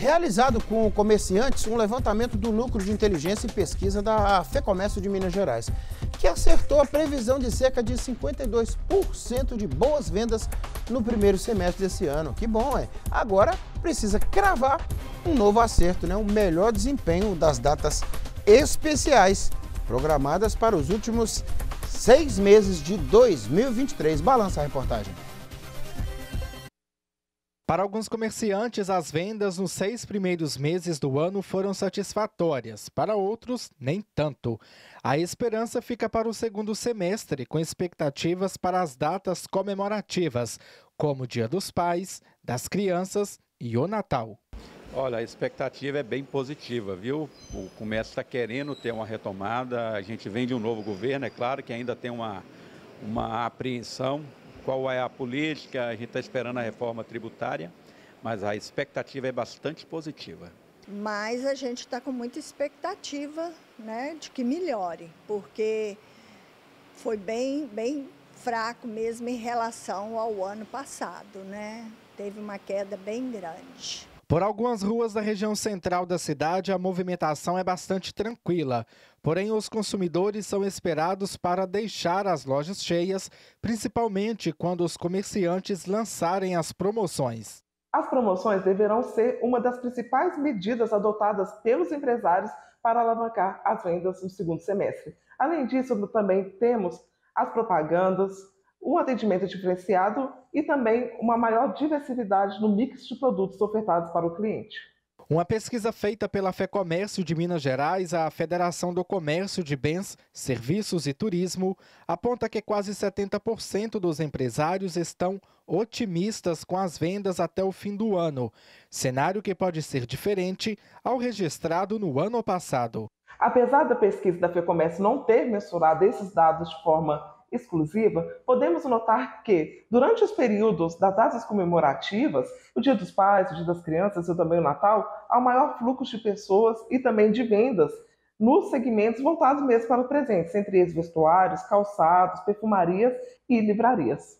realizado com comerciantes um levantamento do lucro de inteligência e pesquisa da FEComércio de Minas Gerais, que acertou a previsão de cerca de 52% de boas vendas no primeiro semestre desse ano. Que bom, é. Agora precisa cravar um novo acerto, né? O melhor desempenho das datas especiais programadas para os últimos seis meses de 2023. Balança a reportagem. Para alguns comerciantes, as vendas nos seis primeiros meses do ano foram satisfatórias, para outros, nem tanto. A esperança fica para o segundo semestre, com expectativas para as datas comemorativas, como o Dia dos Pais, das Crianças e o Natal. Olha, a expectativa é bem positiva, viu? O comércio está querendo ter uma retomada, a gente vem de um novo governo, é claro que ainda tem uma, uma apreensão qual é a política, a gente está esperando a reforma tributária, mas a expectativa é bastante positiva. Mas a gente está com muita expectativa né, de que melhore, porque foi bem, bem fraco mesmo em relação ao ano passado, né? Teve uma queda bem grande. Por algumas ruas da região central da cidade, a movimentação é bastante tranquila. Porém, os consumidores são esperados para deixar as lojas cheias, principalmente quando os comerciantes lançarem as promoções. As promoções deverão ser uma das principais medidas adotadas pelos empresários para alavancar as vendas no segundo semestre. Além disso, também temos as propagandas, o atendimento diferenciado e também uma maior diversidade no mix de produtos ofertados para o cliente. Uma pesquisa feita pela FEComércio de Minas Gerais, a Federação do Comércio de Bens, Serviços e Turismo, aponta que quase 70% dos empresários estão otimistas com as vendas até o fim do ano, cenário que pode ser diferente ao registrado no ano passado. Apesar da pesquisa da FEComércio não ter mensurado esses dados de forma exclusiva, podemos notar que, durante os períodos das datas comemorativas, o Dia dos Pais, o Dia das Crianças e também o Natal, há um maior fluxo de pessoas e também de vendas nos segmentos voltados mesmo para o presente, entre eles vestuários, calçados, perfumarias e livrarias.